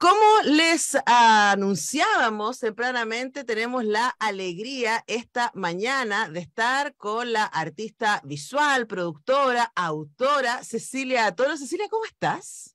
Como les anunciábamos tempranamente, eh, tenemos la alegría esta mañana de estar con la artista visual, productora, autora Cecilia Toro. Cecilia, ¿cómo estás?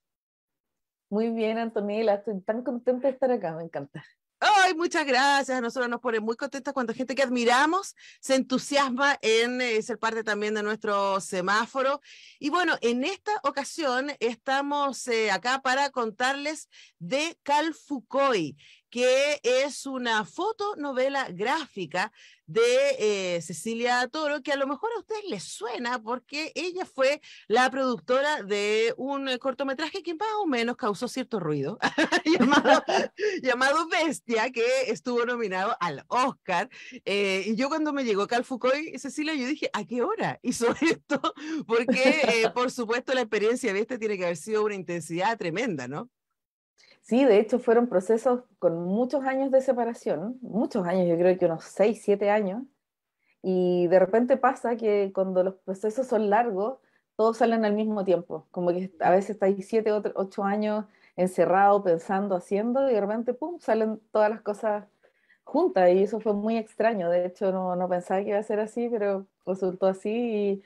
Muy bien, Antonila, estoy tan contenta de estar acá, me encanta. Ay, muchas gracias. A nosotros nos pone muy contentos cuando gente que admiramos se entusiasma en eh, ser parte también de nuestro semáforo. Y bueno, en esta ocasión estamos eh, acá para contarles de Cal Calfucoy, que es una fotonovela gráfica de eh, Cecilia Toro, que a lo mejor a ustedes les suena porque ella fue la productora de un eh, cortometraje que más o menos causó cierto ruido, llamado, Bestia, que estuvo nominado al Oscar. Eh, y yo cuando me llegó y Cecilia, yo dije, ¿a qué hora hizo esto? Porque, por supuesto, la experiencia de Bestia tiene que haber sido una intensidad tremenda, ¿no? Sí, de hecho fueron procesos con muchos años de separación, muchos años, yo creo que unos 6, 7 años, y de repente pasa que cuando los procesos son largos, todos salen al mismo tiempo, como que a veces estáis 7, 8 años encerrado, pensando, haciendo, y de repente, ¡pum!, salen todas las cosas juntas, y eso fue muy extraño, de hecho no, no pensaba que iba a ser así, pero resultó así,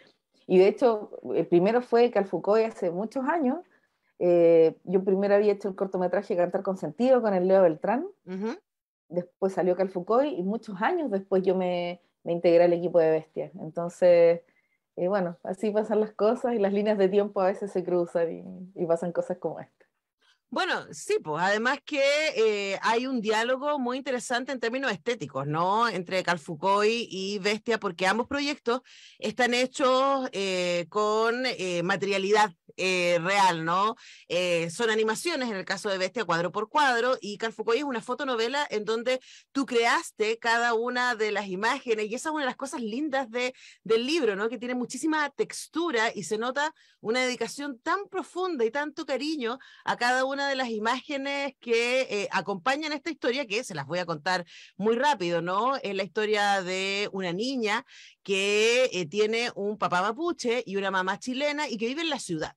y, de hecho el primero fue que Foucault hace muchos años, eh, yo primero había hecho el cortometraje Cantar con Sentido con el Leo Beltrán. Después salió Calfucoy y muchos años después yo me, me integré al equipo de Bestia. Entonces, eh, bueno, así pasan las cosas y las líneas de tiempo a veces se cruzan y, pasan cosas como esta. Bueno, sí, pues además que eh, hay un diálogo muy interesante en términos estéticos, ¿no? Entre Calfucoy y Bestia, porque ambos proyectos están hechos con materialidad, eh, real, ¿no? Eh, son animaciones, en el caso de Bestia, cuadro por cuadro, y Foucault es una fotonovela en donde tú creaste cada una de las imágenes, y esa es una de las cosas lindas del libro, ¿no? Que tiene muchísima textura y se nota una dedicación tan profunda y tanto cariño a cada una de las imágenes que eh, acompañan esta historia, que se las voy a contar muy rápido, ¿no? Es la historia de una niña que tiene un papá mapuche y una mamá chilena y que vive en la ciudad.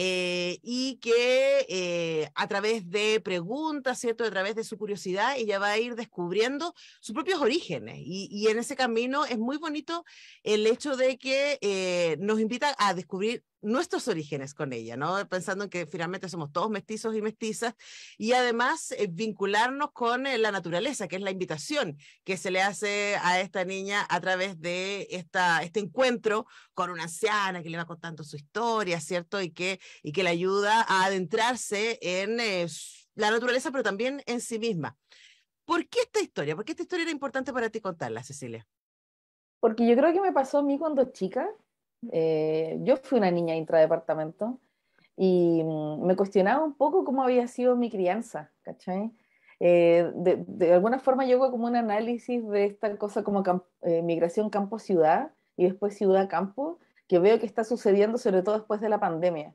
Eh, y que eh, a través de preguntas, ¿cierto? A través de su curiosidad, ella va a ir descubriendo sus propios orígenes. Y, en ese camino es muy bonito el hecho de que eh, nos invita a descubrir nuestros orígenes con ella, ¿no? Pensando en que finalmente somos todos mestizos y mestizas y además eh, vincularnos con eh, la naturaleza, que es la invitación que se le hace a esta niña a través de esta, este encuentro con una anciana que le va contando su historia, ¿cierto? Y que, y que le ayuda a adentrarse en eh, la naturaleza, pero también en sí misma. ¿Por qué esta historia? ¿Por qué esta historia era importante para ti contarla, Cecilia? Porque yo creo que me pasó a mí cuando chica, eh, yo fui una niña intradepartamento y mm, me cuestionaba un poco cómo había sido mi crianza, ¿cachai? Eh, de, alguna forma hago como un análisis de esta cosa como eh, migración campo-ciudad y después ciudad-campo, que veo que está sucediendo sobre todo después de la pandemia.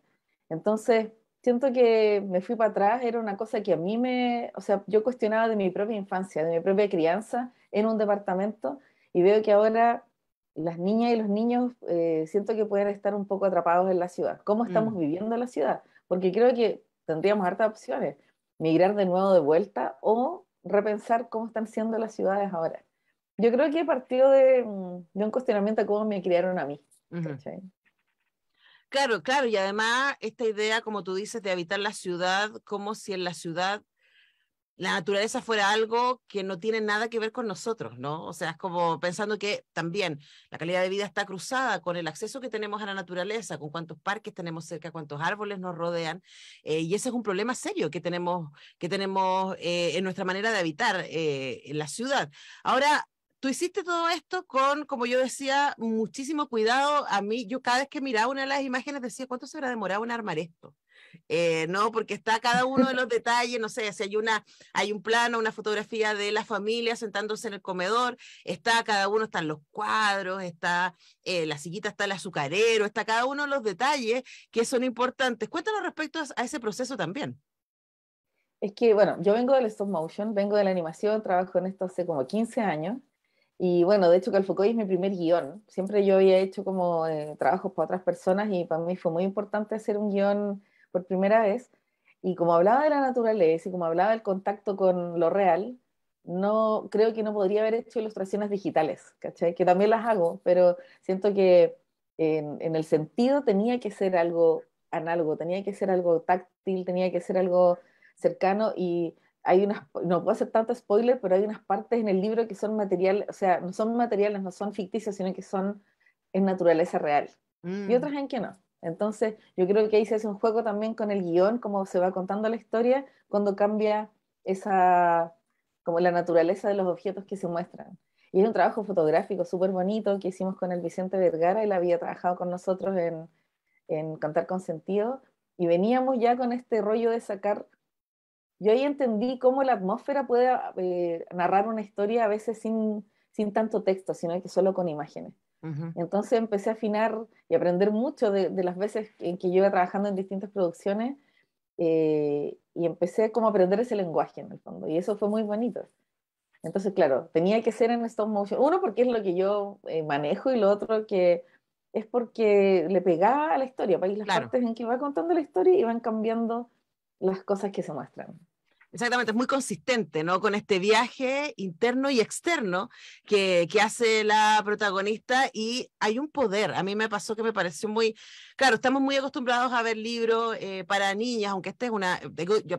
Entonces, siento que me fui para atrás, era una cosa que a mí me, o sea, yo cuestionaba de mi propia infancia, de mi propia crianza en un departamento y veo que ahora las niñas y los niños eh, siento que pueden estar un poco atrapados en la ciudad. ¿Cómo estamos mm. viviendo la ciudad? Porque creo que tendríamos hartas opciones. Migrar de nuevo de vuelta o repensar cómo están siendo las ciudades ahora. Yo creo que he partido mm, de, un cuestionamiento a cómo me criaron a mí. Claro, claro, y además esta idea, como tú dices, de habitar la ciudad, como si en la ciudad la naturaleza fuera algo que no tiene nada que ver con nosotros, ¿no? O sea, es como pensando que también la calidad de vida está cruzada con el acceso que tenemos a la naturaleza, con cuántos parques tenemos cerca, cuántos árboles nos rodean, eh, y ese es un problema serio que tenemos, que tenemos eh, en nuestra manera de habitar eh, en la ciudad. Ahora, tú hiciste todo esto con, como yo decía, muchísimo cuidado. A mí, yo cada vez que miraba una de las imágenes decía, ¿cuánto se habrá demorado en armar esto? Eh, ¿no? Porque está cada uno de los detalles, no sé, si hay, una, hay un plano, una fotografía de la familia sentándose en el comedor, está cada uno, están los cuadros, está eh, la sillita, está el azucarero, está cada uno de los detalles que son importantes. Cuéntanos respecto a ese proceso también. Es que, bueno, yo vengo del stop motion, vengo de la animación, trabajo en esto hace como 15 años. Y bueno, de hecho, Calfocoy es mi primer guión. Siempre yo había hecho como eh, trabajos para otras personas y para mí fue muy importante hacer un guión por primera vez, y como hablaba de la naturaleza y como hablaba del contacto con lo real, no creo que no podría haber hecho ilustraciones digitales, Que también las hago, pero siento que en, el sentido tenía que ser algo análogo, tenía que ser algo táctil, tenía que ser algo cercano y hay unas, no puedo hacer tanto spoiler, pero hay unas partes en el libro que son materiales, o sea, no son materiales, no son ficticios, sino que son en naturaleza real. Y mm. otras en que no. Entonces, yo creo que ahí se hace un juego también con el guión, cómo se va contando la historia, cuando cambia esa, como la naturaleza de los objetos que se muestran. Y es un trabajo fotográfico súper bonito que hicimos con el Vicente Vergara, él había trabajado con nosotros en, Cantar con Sentido, y veníamos ya con este rollo de sacar yo ahí entendí cómo la atmósfera puede eh, narrar una historia a veces sin, tanto texto, sino que solo con imágenes. Entonces empecé a afinar y aprender mucho de, las veces en que yo iba trabajando en distintas producciones eh, y empecé como a aprender ese lenguaje en el fondo y eso fue muy bonito. Entonces, claro, tenía que ser en stop motion. Uno, porque es lo que yo eh, manejo y lo otro que es porque le pegaba a la historia. Para pues, las partes en que iba contando la historia iban cambiando las cosas que se muestran. Exactamente, es muy consistente, ¿no? Con este viaje interno y externo que, hace la protagonista y hay un poder. A mí me pasó que me pareció muy, claro, estamos muy acostumbrados a ver libros eh, para niñas, aunque este es una,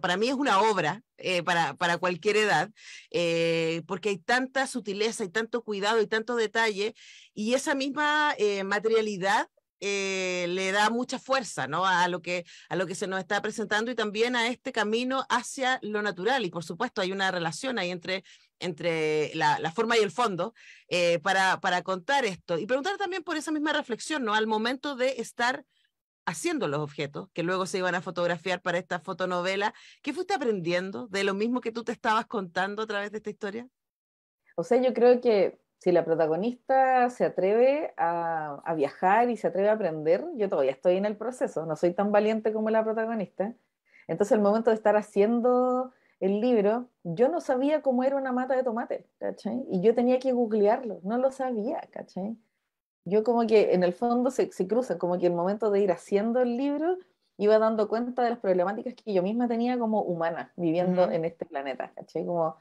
para mí es una obra eh, para, para, cualquier edad, eh, porque hay tanta sutileza y tanto cuidado y tanto detalle y esa misma materialidad eh, le da mucha fuerza ¿no? a, lo que, a lo que se nos está presentando y también a este camino hacia lo natural. Y por supuesto hay una relación ahí entre, entre la, forma y el fondo eh, para, para contar esto. Y preguntar también por esa misma reflexión, ¿no? al momento de estar haciendo los objetos que luego se iban a fotografiar para esta fotonovela. ¿Qué fuiste aprendiendo de lo mismo que tú te estabas contando a través de esta historia? O sea, yo creo que si la protagonista se atreve a, viajar y se atreve a aprender, yo todavía estoy en el proceso, no soy tan valiente como la protagonista. Entonces, el momento de estar haciendo el libro, yo no sabía cómo era una mata de tomate, ¿cachai? Y yo tenía que googlearlo, no lo sabía, ¿cachai? Yo como que en el fondo se, se cruzan, como que el momento de ir haciendo el libro, iba dando cuenta de las problemáticas que yo misma tenía como humana viviendo en este planeta, ¿cachai? Como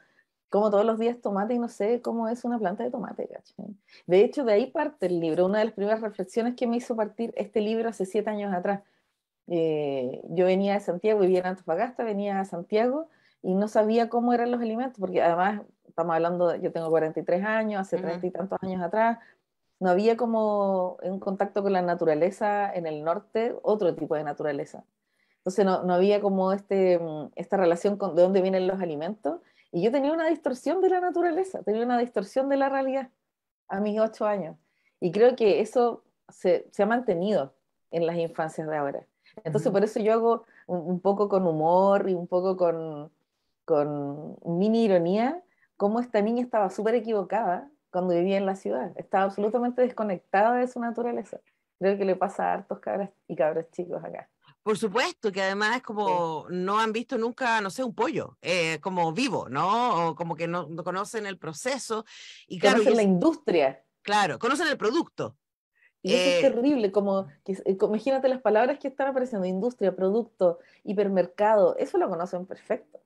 como todos los días tomate y no sé cómo es una planta de tomate. De hecho, de ahí parte el libro, una de las primeras reflexiones que me hizo partir este libro hace siete años atrás. Eh, yo venía de Santiago, vivía en Antofagasta, venía a Santiago y no sabía cómo eran los alimentos, porque además estamos hablando, yo tengo 43 años, hace treinta y tantos años atrás, no había como un contacto con la naturaleza en el norte, otro tipo de naturaleza. Entonces no, no había como este, mm, esta relación con de dónde vienen los alimentos y yo tenía una distorsión de la naturaleza, tenía una distorsión de la realidad a mis ocho años. Y creo que eso se, ha mantenido en las infancias de ahora. Entonces, por eso yo hago un, poco con humor y un poco con, mini ironía, cómo esta niña estaba súper equivocada cuando vivía en la ciudad. Estaba absolutamente desconectada de su naturaleza. Creo que le pasa a hartos cabras y cabras chicos acá. Por supuesto, que además es como no han visto nunca, no sé, un pollo, eh, como vivo, ¿no? O como que no, conocen el proceso. Y conocen la industria. Claro, conocen el producto. Y eso es eh, terrible, como, que, eh, imagínate las palabras que están apareciendo, industria, producto, hipermercado, eso lo conocen perfecto.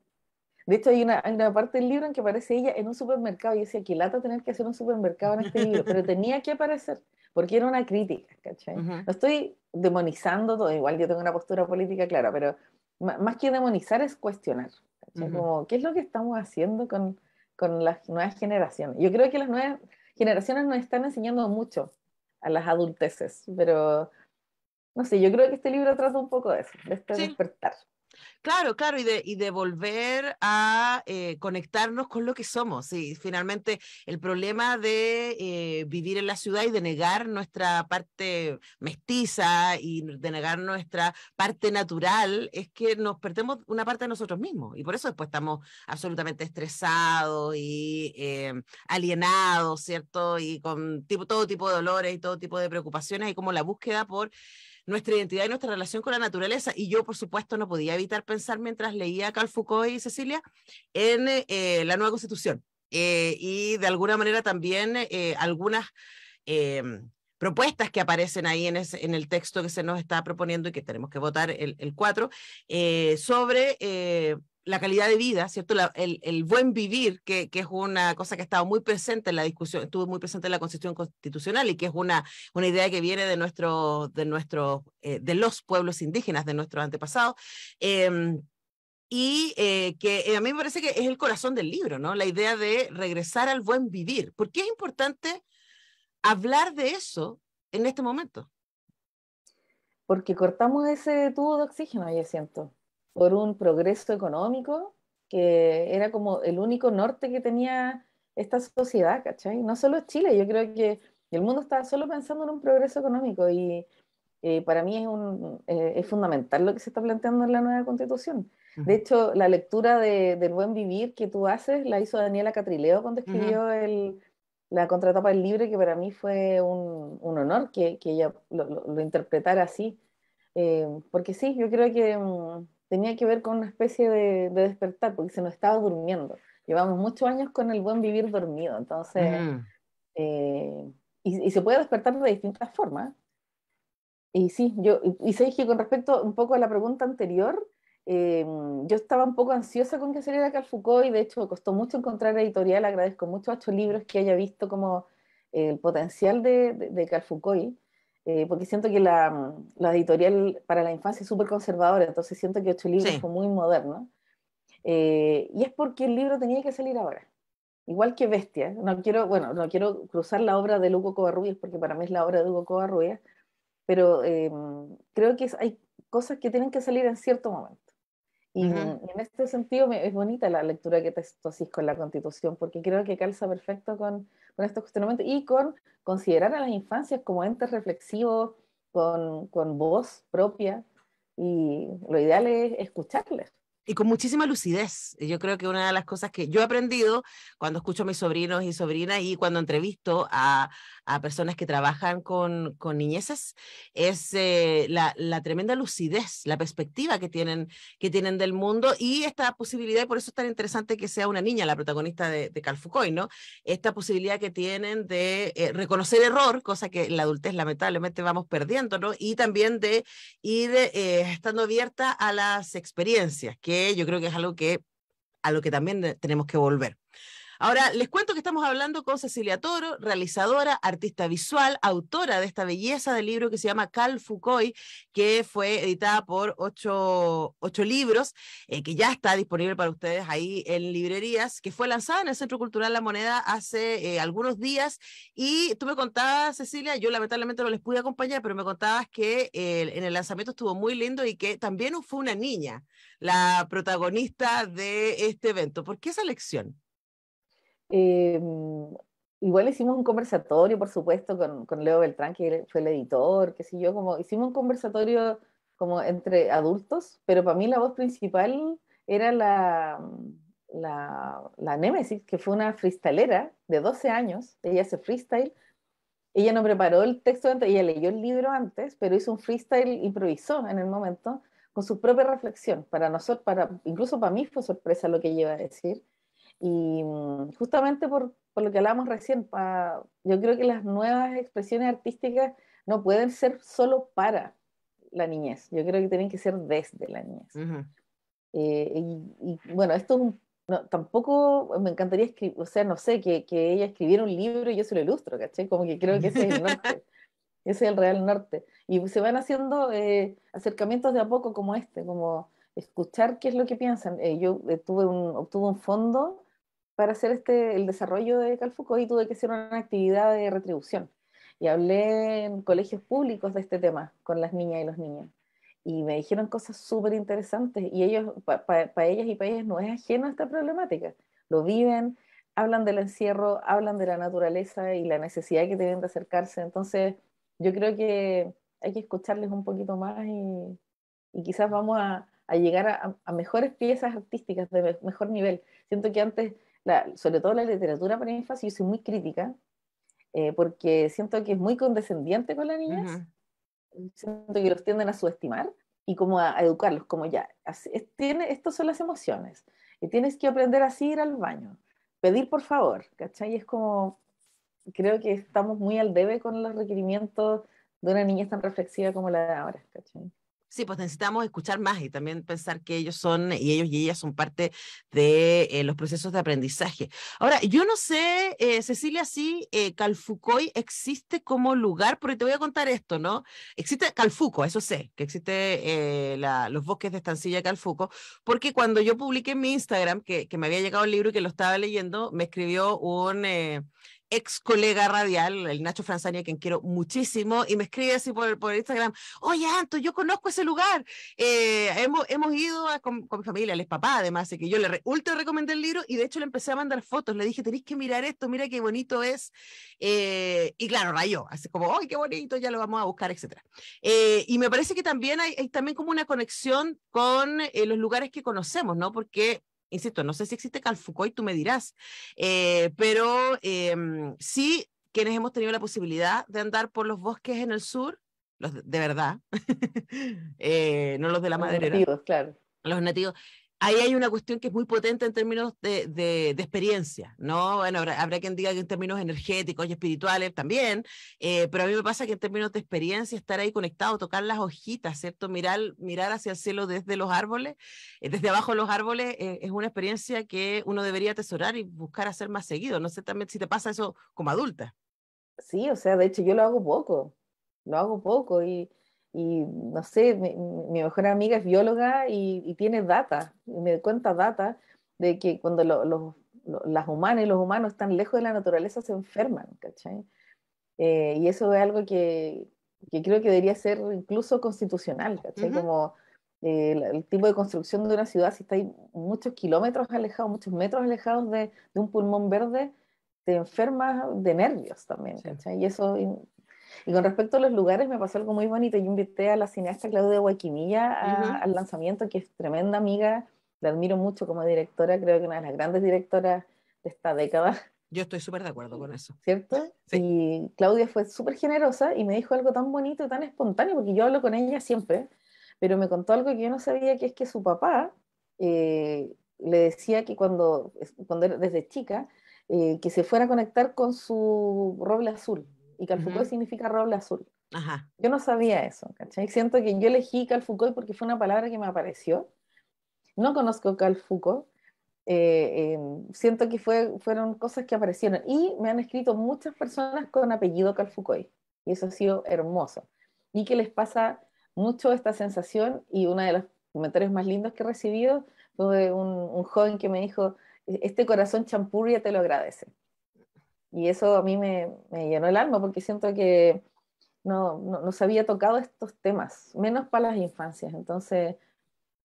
De hecho, hay una, una parte del libro en que aparece ella en un supermercado y decía, que lata tener que hacer un supermercado en este libro, pero tenía que aparecer porque era una crítica, ¿cachai? No estoy demonizando todo, igual yo tengo una postura política clara, pero más que demonizar es cuestionar, Como, ¿qué es lo que estamos haciendo con, con, las nuevas generaciones? Yo creo que las nuevas generaciones nos están enseñando mucho a las adulteces, pero no sé, yo creo que este libro trata un poco de eso, de este despertar. Claro, claro, y de, y de volver a eh, conectarnos con lo que somos. Y finalmente el problema de eh, vivir en la ciudad y de negar nuestra parte mestiza y de negar nuestra parte natural es que nos perdemos una parte de nosotros mismos. Y por eso después estamos absolutamente estresados y eh, alienados, ¿cierto? Y con tipo, todo tipo de dolores y todo tipo de preocupaciones y como la búsqueda por nuestra identidad y nuestra relación con la naturaleza. Y yo, por supuesto, no podía evitar pensar mientras leía a Carl Foucault y Cecilia en eh, la nueva constitución. Eh, y de alguna manera también eh, algunas propuestas que aparecen ahí en, en, el texto que se nos está proponiendo y que tenemos que votar el, el 4, sobre la calidad de vida, ¿cierto? el, buen vivir, que, que, es una cosa que ha estado muy presente en la discusión, estuvo muy presente en la Constitución Constitucional y que es una, una idea que viene de, nuestro, de, eh, de los pueblos indígenas, de nuestros antepasados. Em, y eh, que eh, a mí me parece que es el corazón del libro, ¿no? La idea de regresar al buen vivir. ¿Por qué es importante hablar de eso en este momento? Porque cortamos ese tubo de oxígeno, yo siento por un progreso económico que era como el único norte que tenía esta sociedad, ¿cachai? No solo Chile, yo creo que el mundo estaba solo pensando en un progreso económico y eh, para mí eh, es, fundamental lo que se está planteando en la nueva constitución. De hecho, la lectura de, del buen vivir que tú haces la hizo Daniela Catrileo cuando escribió la contratapa del Libre, que para mí fue un, honor que, ella lo, interpretara así. Eh, porque sí, yo creo que... Mm, tenía que ver con una especie de, despertar, porque se nos estaba durmiendo. Llevamos muchos años con el buen vivir dormido, entonces, mm. eh, y, se puede despertar de distintas formas. Y sí, yo, y, que con respecto un poco a la pregunta anterior, em, yo estaba un poco ansiosa con que saliera Foucault, y de hecho costó mucho encontrar editorial, agradezco mucho a estos libros que haya visto como el potencial de, de, de eh, porque siento que la, editorial para la infancia es súper conservadora, entonces siento que Ocho Libros fue muy moderno. Eh, y es porque el libro tenía que salir ahora. Igual que Bestia. No quiero, bueno, no quiero cruzar la obra de Hugo Covarrubias, porque para mí es la obra de Hugo Covarrubias, pero eh, creo que hay cosas que tienen que salir en cierto momento. Y, en este sentido es bonita la lectura que te haces con la Constitución, porque creo que calza perfecto con, con estos cuestionamientos y con considerar a las infancias como entes reflexivos, con, con voz propia, y lo ideal es escucharles y con muchísima lucidez. Yo creo que una de las cosas que yo he aprendido cuando escucho a mis sobrinos y sobrinas y cuando entrevisto a, a personas que trabajan con, con niñeces es eh, la, la, tremenda lucidez, la perspectiva que tienen, que tienen del mundo y esta posibilidad, y por eso es tan interesante que sea una niña la protagonista de, de Calfucoy, ¿no? Esta posibilidad que tienen de eh, reconocer error, cosa que en la adultez lamentablemente vamos perdiendo, ¿no? Y también de ir eh, estando abierta a las experiencias, que yo creo que es algo que a lo que también tenemos que volver. Ahora, les cuento que estamos hablando con Cecilia Toro, realizadora, artista visual, autora de esta belleza de libro que se llama Cal Foucault, que fue editada por ocho, libros, eh, que ya está disponible para ustedes ahí en librerías, que fue lanzada en el Centro Cultural La Moneda hace eh, algunos días. Y tú me contabas, Cecilia, yo lamentablemente no les pude acompañar, pero me contabas que en el lanzamiento estuvo muy lindo y que también fue una niña la protagonista de este evento. ¿Por qué esa elección? Em, igual hicimos un conversatorio, por supuesto, con, Leo Beltrán, que fue el editor, qué sé yo, como hicimos un conversatorio como entre adultos, pero para mí la voz principal era la, la, la que fue una freestylera de 12 años, ella hace freestyle, ella no preparó el texto antes, ella leyó el libro antes, pero hizo un freestyle, improvisó en el momento, con su propia reflexión, para nosotros, para, incluso para mí fue sorpresa lo que ella iba a decir, y mm, justamente por, por lo que hablábamos recién, yo creo que las nuevas expresiones artísticas no pueden ser solo para la niñez, yo creo que tienen que ser desde la niñez. Eh, y, bueno, esto tampoco me encantaría escribir, o sea, no sé, que, que, ella escribiera un libro y yo se lo ilustro, ¿caché? Como que creo que ese es el norte, ese es el real norte. Y se van haciendo eh, acercamientos de a poco como este, como escuchar qué es lo que piensan. Eh, yo tuve obtuve un fondo para hacer este, el desarrollo de Calfuco y tuve que hacer una actividad de retribución. Y hablé en colegios públicos de este tema con las niñas y los niños. Y me dijeron cosas súper interesantes. Y ellos, para ellas y para ellos, no es ajeno a esta problemática. Lo viven, hablan del encierro, hablan de la naturaleza y la necesidad que tienen de acercarse. Entonces, yo creo que hay que escucharles un poquito más y, y quizás vamos a, llegar a, a mejores piezas artísticas de mejor nivel. Siento que antes sobre todo la literatura para infancia yo soy muy crítica, eh, porque siento que es muy condescendiente con las niñas, siento que los tienden a subestimar y como a, educarlos, como ya, tiene, estas son las emociones, y tienes que aprender así ir al baño, pedir por favor, ¿cachai? Es como, creo que estamos muy al debe con los requerimientos de una niña tan reflexiva como la de ahora, ¿cachai? Sí, pues necesitamos escuchar más y también pensar que ellos son y ellos y ellas son parte de eh, los procesos de aprendizaje. Ahora, yo no sé, eh, Cecilia, si eh, Calfucoy existe como lugar, porque te voy a contar esto, ¿no? Existe Calfuco, eso sé, que existe eh, los bosques de estancilla Calfuco, porque cuando yo publiqué en mi Instagram que, que, me había llegado el libro y que lo estaba leyendo, me escribió un ex colega radial, el Nacho Franzania, a quien quiero muchísimo, y me escribe así por, por Instagram, oye Anto, yo conozco ese lugar, eh, hemos, hemos, ido con, mi familia, les papá además, y que yo le re, ultra recomendé el libro y de hecho le empecé a mandar fotos, le dije, tenéis que mirar esto, mira qué bonito es, eh, y claro, rayó, así como, ay, qué bonito, ya lo vamos a buscar, etc. Eh, y me parece que también hay, hay también como una conexión con los lugares que conocemos, ¿no? Porque insisto, no sé si existe y tú me dirás, eh, pero em, sí quienes hemos tenido la posibilidad de andar por los bosques en el sur, los de, verdad, eh, no los de la madera. Los nativos, claro. Los nativos ahí hay una cuestión que es muy potente en términos de, de, experiencia, ¿no? Bueno, habrá, quien diga que en términos energéticos y espirituales también, eh, pero a mí me pasa que en términos de experiencia, estar ahí conectado, tocar las hojitas, ¿cierto? Mirar, mirar hacia el cielo desde los árboles, eh, desde abajo los árboles, eh, es una experiencia que uno debería atesorar y buscar hacer más seguido. No sé también si te pasa eso como adulta. Sí, o sea, de hecho yo lo hago poco, lo hago poco y y no sé, mi, mejor amiga es bióloga y, tiene data, y me cuenta data de que cuando las humanas y los humanos están lejos de la naturaleza se enferman, ¿cachai? Eh, y eso es algo que, que, creo que debería ser incluso constitucional, ¿cachai? Como eh, el, tipo de construcción de una ciudad, si estáis muchos kilómetros alejados, muchos metros alejados de, de un pulmón verde, te enfermas de nervios también, ¿cachai? Y eso y con respecto a los lugares, me pasó algo muy bonito. Yo invité a la cineasta Claudia Guaquimilla al lanzamiento, que es tremenda amiga, la admiro mucho como directora, creo que una de las grandes directoras de esta década. Yo estoy súper de acuerdo con eso. ¿Cierto? Y Claudia fue súper generosa y me dijo algo tan bonito y tan espontáneo, porque yo hablo con ella siempre, pero me contó algo que yo no sabía, que es que su papá eh, le decía que cuando, era desde chica, eh, que se fuera a conectar con su roble azul, y Calfucoy significa roble azul. Ajá. Yo no sabía eso, ¿cachai? Siento que yo elegí Calfucoy porque fue una palabra que me apareció. No conozco Calfucoy. Eh, em, siento que fue, fueron cosas que aparecieron y me han escrito muchas personas con apellido Calfucoy y eso ha sido hermoso y que les pasa mucho esta sensación y uno de los comentarios más lindos que he recibido fue un, un joven que me dijo, e-, este corazón champurria te lo agradece. Y eso a mí me, llenó el alma porque siento que no, no, se había tocado estos temas, menos para las infancias. Entonces,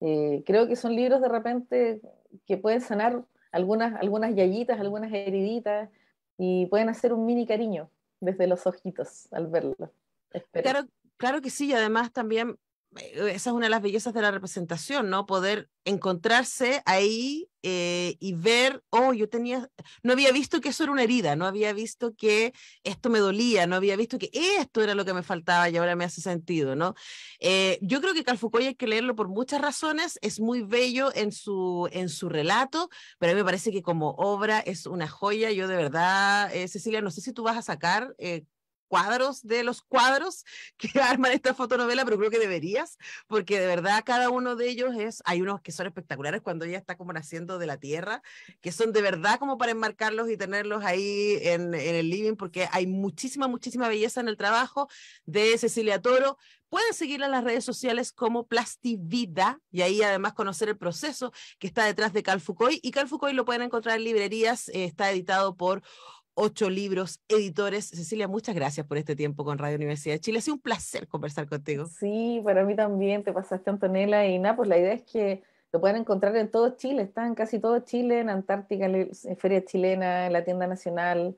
eh, creo que son libros de repente que pueden sanar algunas, algunas yayitas, algunas heriditas y pueden hacer un mini cariño desde los ojitos al verlo. Claro, claro que sí, y además también eh, esa es una de las bellezas de la representación, ¿no? Poder encontrarse ahí eh, y ver, oh, yo tenía, no había visto que eso era una herida, no había visto que esto me dolía, no había visto que esto era lo que me faltaba y ahora me hace sentido, ¿no? Eh, yo creo que Calfucoy hay que leerlo por muchas razones, es muy bello en su, en su relato, pero a mí me parece que como obra es una joya, yo de verdad, Cecilia, no sé si tú vas a sacar cuadros de los cuadros que arman esta fotonovela, pero creo que deberías, porque de verdad cada uno de ellos es, hay unos que son espectaculares cuando ella está como naciendo de la tierra, que son de verdad como para enmarcarlos y tenerlos ahí en, el living, porque hay muchísima, muchísima belleza en el trabajo de Cecilia Toro, Pueden seguirla en las redes sociales como Plastivida y ahí además conocer el proceso que está detrás de Cal Calfucoy. Y Cal Calfucoy lo pueden encontrar en librerías, eh, está editado por ocho libros, editores. Cecilia, muchas gracias por este tiempo con Radio Universidad de Chile. Ha sido un placer conversar contigo. Sí, para mí también, te pasaste Antonella y nada, pues la idea es que lo puedan encontrar en todo Chile, está en casi todo Chile, en Antártica, en Feria Chilena, en la Tienda Nacional,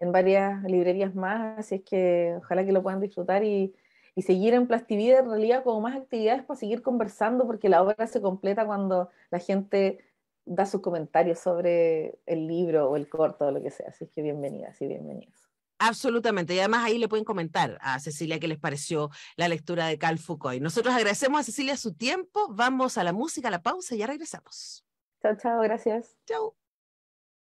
en varias librerías más, así es que ojalá que lo puedan disfrutar y, y seguir en Plastivida en realidad con más actividades para seguir conversando, porque la obra se completa cuando la gente da su comentario sobre el libro o el corto o lo que sea. Así que bienvenidas y bienvenidos. Absolutamente. Y además ahí le pueden comentar a Cecilia qué les pareció la lectura de Carl Foucault. Nosotros agradecemos a Cecilia su tiempo. Vamos a la música, a la pausa y ya regresamos. Chao, chao. Gracias. Chao.